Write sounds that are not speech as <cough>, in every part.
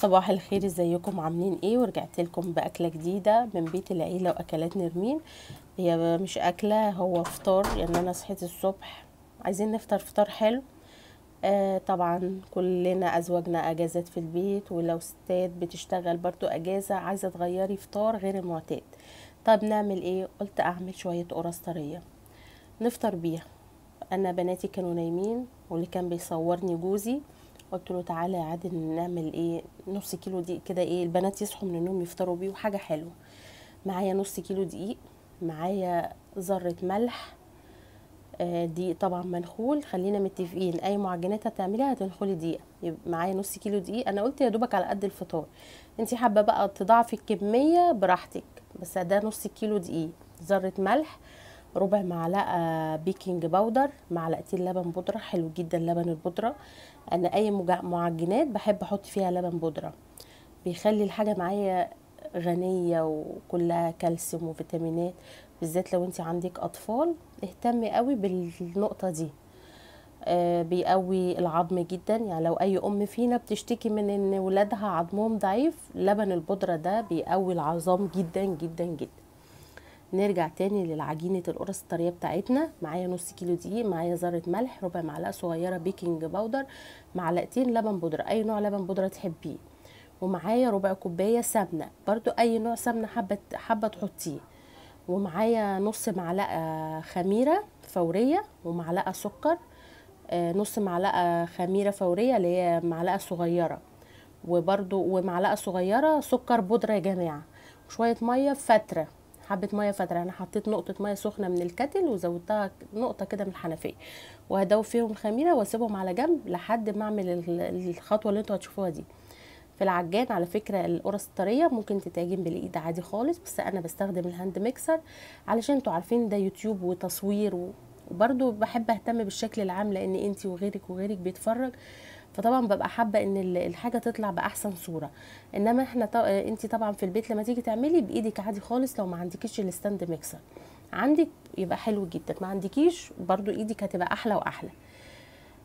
صباح الخير ازيكم عاملين ايه ورجعت لكم باكله جديده من بيت العيله واكلات نرمين هي مش اكله هو فطار لان يعني انا صحيت الصبح عايزين نفطر فطار حلو آه طبعا كلنا ازواجنا اجازات في البيت ولو ستات بتشتغل برضو اجازه عايزه تغيري فطار غير المعتاد طب نعمل ايه قلت اعمل شويه قرص طريه نفطر بيها انا بناتي كانوا نايمين واللي كان بيصورني جوزي قلت له تعالى يا عادل نعمل ايه نص كيلو دقيق كده ايه البنات يصحوا من النوم يفطروا بيه وحاجه حلوه معايا نص كيلو دقيق معايا ذره ملح آه، دي طبعا منخول خلينا متفقين اي معجنات هتعمليها هتنخلي دقيقه يبقى معايا نص كيلو دقيق انا قلت يا دوبك على قد الفطار انت حابه بقى تضاعفي الكميه براحتك بس ده نص كيلو دقيق ذره ملح ربع معلقه بيكنج باودر معلقتين لبن بودره حلو جدا لبن البودره انا اي معجنات بحب احط فيها لبن بودره بيخلي الحاجه معايا غنيه وكلها كالسيوم وفيتامينات بالذات لو انت عندك اطفال اهتمي قوي بالنقطه دي آه بيقوي العظم جدا يعني لو اي ام فينا بتشتكي من ان ولادها عظمهم ضعيف لبن البودره ده بيقوي العظام جدا جدا جدا نرجع تاني للعجينه القرص الطريه بتاعتنا معايا نص كيلو دقيق معايا ذره ملح ربع معلقه صغيره بيكنج باودر معلقتين لبن بودره اي نوع لبن بودره تحبيه ومعايا ربع كوبايه سمنه برضو اي نوع سمنه حابه حابه تحطيه ومعايا نص معلقه خميره فوريه ومعلقه سكر آه، نص معلقه خميره فوريه اللي هي معلقه صغيره وبرضو ومعلقه صغيره سكر بودره يا جماعه وشويه ميه فتره حبه ميه فاتره انا حطيت نقطه ميه سخنه من الكتل وزودتها نقطه كده من الحنفيه وهدوب فيهم خميره واسيبهم على جنب لحد ما اعمل الخطوه اللي انتوا هتشوفوها دي في العجان على فكره القرص الطريه ممكن تتعجن بالايد عادي خالص بس انا بستخدم الهاند ميكسر علشان انتوا عارفين ده يوتيوب وتصوير وبرده بحب اهتم بالشكل العام لان انتي وغيرك وغيرك بيتفرج فطبعا ببقى حابه ان الحاجه تطلع باحسن صوره انما احنا طو... انت طبعا في البيت لما تيجي تعملي بايدك عادي خالص لو ما عندكيش الستاند ميكسر عندك يبقى حلو جدا ما عندكيش برضو ايدك هتبقى احلى واحلى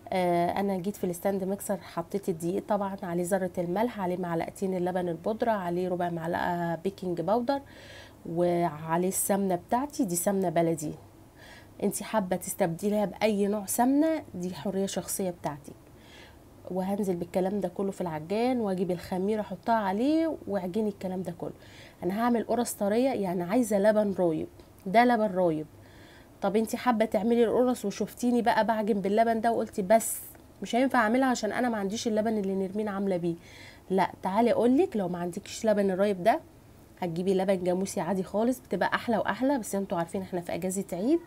آه انا جيت في الستاند ميكسر حطيت الدقيق طبعا عليه ذره الملح عليه معلقتين اللبن البودره عليه ربع معلقه بيكنج باودر وعليه السمنه بتاعتي دي سمنه بلدي انت حابه تستبدليها باي نوع سمنه دي حريه شخصيه بتاعتك وهنزل بالكلام ده كله في العجان واجيب الخميره احطها عليه واعجني الكلام ده كله انا هعمل قرص طريه يعني عايزه لبن رايب ده لبن رايب طب انت حابه تعملي القرص وشفتيني بقى بعجن باللبن ده وقلتي بس مش هينفع اعملها عشان انا ما عنديش اللبن اللي نرمين عامله بيه لا تعالي اقولك لو ما عندكش لبن الرايب ده هتجيبي لبن جاموسي عادي خالص بتبقى احلى واحلى بس انتوا عارفين احنا في اجازه عيد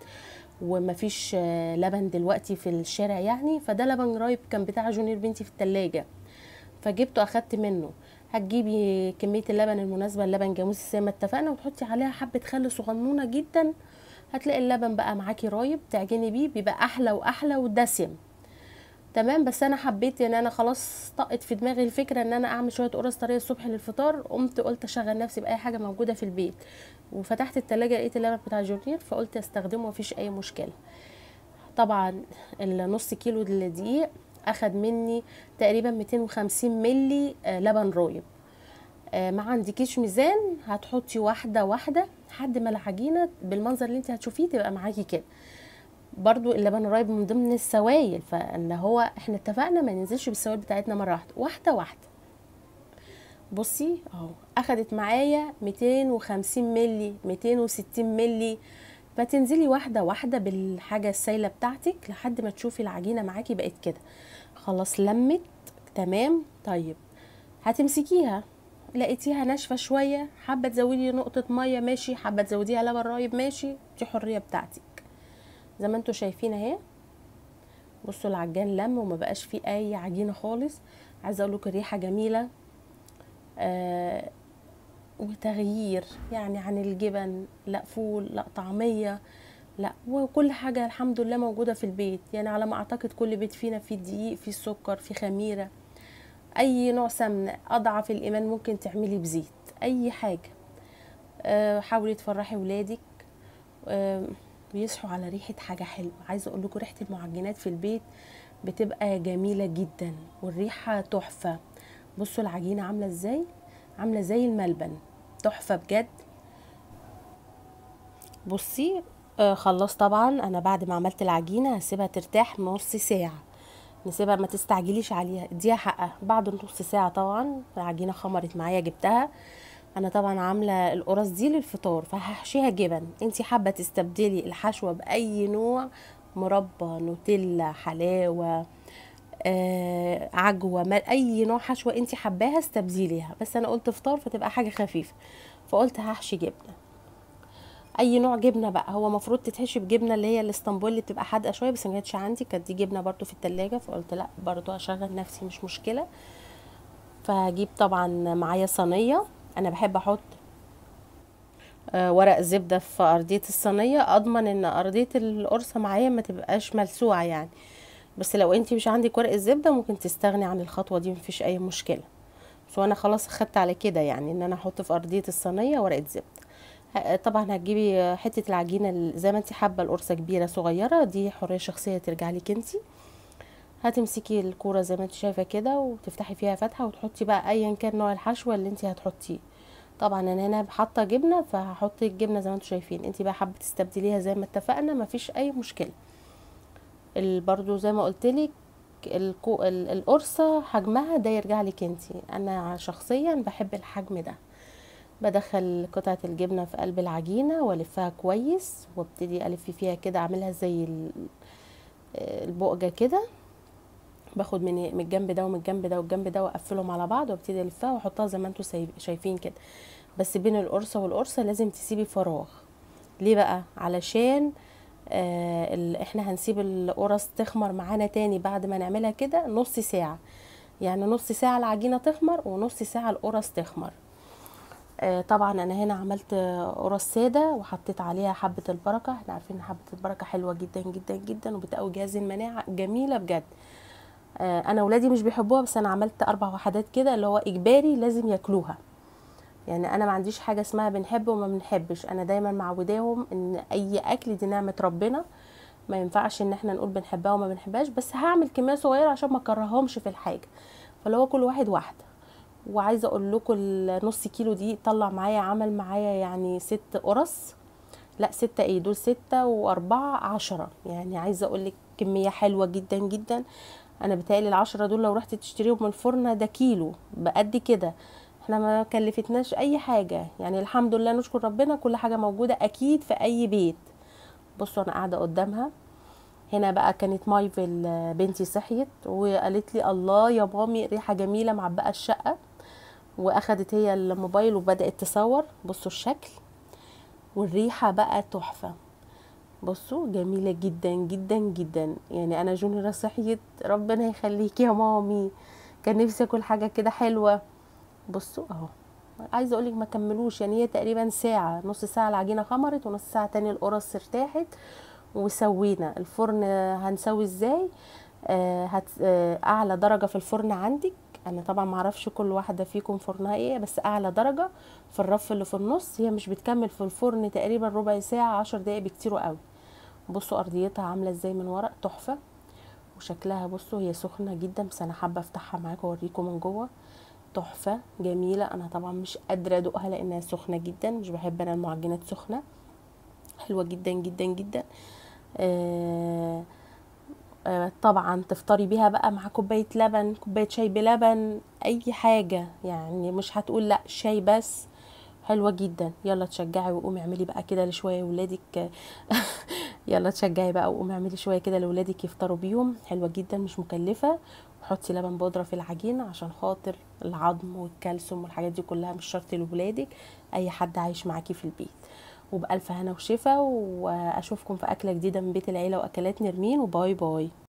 ومفيش لبن دلوقتي في الشارع يعني فده لبن رايب كان بتاع جونير بنتي في التلاجة فجبته اخدت منه هتجيبي كمية اللبن المناسبة اللبن جاموسي زي ما اتفقنا وتحطي عليها حبة خل صغنونة جدا هتلاقي اللبن بقى معاكي رايب تعجني بيه بيبقى احلى واحلى ودسم تمام بس انا حبيت يعني انا خلاص طقت في دماغي الفكره ان انا اعمل شويه قرص طريه الصبح للفطار قمت قلت اشغل نفسي باي حاجه موجوده في البيت وفتحت التلاجة لقيت اللبن بتاع جورنير فقلت استخدمه مفيش اي مشكله طبعا النص كيلو الدقيق اخد مني تقريبا 250 ملي آه، لبن رايب آه، ما عندكيش ميزان هتحطي واحده واحده لحد ما العجينه بالمنظر اللي انت هتشوفيه تبقى معاكي كده برضو اللبن رايب من ضمن السوائل فان هو احنا اتفقنا ما ننزلش بالسوائل بتاعتنا مره واحده واحده واحده بصي اهو اخدت معايا 250 ملي 260 ملي فتنزلي واحده واحده بالحاجه السايله بتاعتك لحد ما تشوفي العجينه معاكي بقت كده خلاص لمت تمام طيب هتمسكيها لقيتيها ناشفه شويه حابه تزودي نقطه ميه ماشي حابه تزوديها لبن رايب ماشي دي حريه بتاعتك زي ما انتم شايفين اهي بصوا العجان لم وما بقاش فيه اي عجينه خالص عايزه اقول لكم الريحه جميله آه وتغيير يعني عن الجبن لا فول لا طعميه لا وكل حاجه الحمد لله موجوده في البيت يعني على ما اعتقد كل بيت فينا فيه دقيق فيه سكر فيه خميره اي نوع سمنه اضعف الايمان ممكن تعملي بزيت اي حاجه آه حاولي تفرحي ولادك آه بيصحوا على ريحه حاجه حلوه عايزه اقول لكم ريحه المعجنات في البيت بتبقى جميله جدا والريحه تحفه بصوا العجينه عامله ازاي عامله زي الملبن تحفه بجد بصي آه خلاص طبعا انا بعد ما عملت العجينه هسيبها ترتاح نص ساعه نسيبها ما تستعجليش عليها اديها حقها بعد نص ساعه طبعا العجينه خمرت معايا جبتها انا طبعا عامله القرص دي للفطار فهحشيها جبن انت حابه تستبدلي الحشوه باي نوع مربى نوتيلا حلاوه آه، عجوه اي نوع حشوه انت حباها استبدليها بس انا قلت فطار فتبقى حاجه خفيفه فقلت هحشي جبنه اي نوع جبنه بقى هو المفروض تتحشي بجبنه اللي هي الاسطنبول اللي بتبقى حادقه شويه بس ما جاتش عندي كانت دي جبنه برده في التلاجة فقلت لا برده هشغل نفسي مش مشكله فهجيب طبعا معايا صينيه انا بحب احط آه، ورق زبدة في أرضية الصينية أضمن إن أرضية القرصة معايا ما تبقاش ملسوعة يعني بس لو أنتي مش عندك ورق الزبدة ممكن تستغني عن الخطوة دي مفيش أي مشكلة بس أنا خلاص خدت على كده يعني إن أنا أحط في أرضية الصينية ورقة زبدة آه، طبعا هتجيبي حتة العجينة زي ما أنتي حابة القرصة كبيرة صغيرة دي حرية شخصية ترجع لك أنتي هتمسكي الكورة زي ما أنتي شايفة كده وتفتحي فيها فتحة وتحطي بقى أيا كان نوع الحشوة اللي أنتي هتحطيه طبعا انا هنا حاطه جبنه فهحط الجبنه زي ما انتم شايفين انت بقى حابه تستبدليها زي ما اتفقنا مفيش اي مشكله برضو زي ما قلت لك القرصه حجمها ده يرجع لك انت انا شخصيا بحب الحجم ده بدخل قطعه الجبنه في قلب العجينه والفها كويس وابتدي الف فيها كده اعملها زي آه، البقجه كده باخد من من الجنب ده ومن الجنب ده والجنب ده واقفلهم على بعض وابتدي الفها واحطها زي ما انتم شايفين كده بس بين القرصه والقرصه لازم تسيبي فراغ ليه بقى علشان آه احنا هنسيب القرص تخمر معانا تاني بعد ما نعملها كده نص ساعه يعني نص ساعه العجينه تخمر ونص ساعه القرص تخمر آه طبعا انا هنا عملت قرص ساده وحطيت عليها حبه البركه احنا عارفين حبه البركه حلوه جدا جدا جدا وبتقوي جهاز المناعه جميله بجد آه، انا ولادي مش بيحبوها بس انا عملت اربع وحدات كده اللي هو اجباري لازم ياكلوها يعني انا ما عنديش حاجه اسمها بنحب وما بنحبش انا دايما معوداهم ان اي اكل دي نعمه ربنا ما ينفعش ان احنا نقول بنحبها وما بنحبهاش بس هعمل كميه صغيره عشان ما اكرههمش في الحاجه فلو هو كل واحد واحده وعايزه اقول لكم النص كيلو دي طلع معايا عمل معايا يعني ست قرص لا ستة ايه دول ستة واربعة عشرة يعني عايزة اقولك كمية حلوة جدا جدا انا بتهيألي العشرة دول لو رحت تشتريهم من الفرن ده كيلو بقد كده احنا ما كلفتناش اي حاجة يعني الحمد لله نشكر ربنا كل حاجة موجودة اكيد في اي بيت بصوا انا قاعدة قدامها هنا بقى كانت مايفل آه، بنتي صحيت وقالت لي الله يا مامي ريحة جميلة بقى الشقة واخدت هي الموبايل وبدأت تصور بصوا الشكل والريحة بقى تحفة بصوا جميلة جدا جدا جدا يعني أنا جونيرا صحيت ربنا يخليك يا مامي كان نفسي أكل حاجة كده حلوة بصوا أهو عايزة أقولك ما كملوش يعني هي تقريبا ساعة نص ساعة العجينة خمرت ونص ساعة تاني القرص ارتاحت وسوينا الفرن هنسوي ازاي آه هت... آه أعلى درجة في الفرن عندك انا طبعا ما اعرفش كل واحده فيكم فرنها ايه بس اعلى درجه في الرف اللي في النص هي مش بتكمل في الفرن تقريبا ربع ساعه عشر دقايق بكتير قوي بصوا ارضيتها عامله ازاي من ورق تحفه وشكلها بصوا هي سخنه جدا بس انا حابه افتحها معاكم واوريكم من جوه تحفه جميله انا طبعا مش قادره ادوقها لانها سخنه جدا مش بحب انا المعجنات سخنه حلوه جدا جدا جدا آه آه طبعا تفطري بيها بقى مع كوبايه لبن كوبايه شاي بلبن اي حاجه يعني مش هتقول لا شاي بس حلوه جدا يلا تشجعي وقومي اعملي بقى كده لشويه ولادك <laughs> يلا تشجعي بقى وقومي اعملي شويه كده لاولادك يفطروا بيهم حلوه جدا مش مكلفه وحطي لبن بودره في العجينه عشان خاطر العظم والكالسيوم والحاجات دي كلها مش شرط لاولادك اي حد عايش معاكي في البيت وبألف هنا وشفا واشوفكم في اكله جديده من بيت العيله واكلات نرمين وباي باي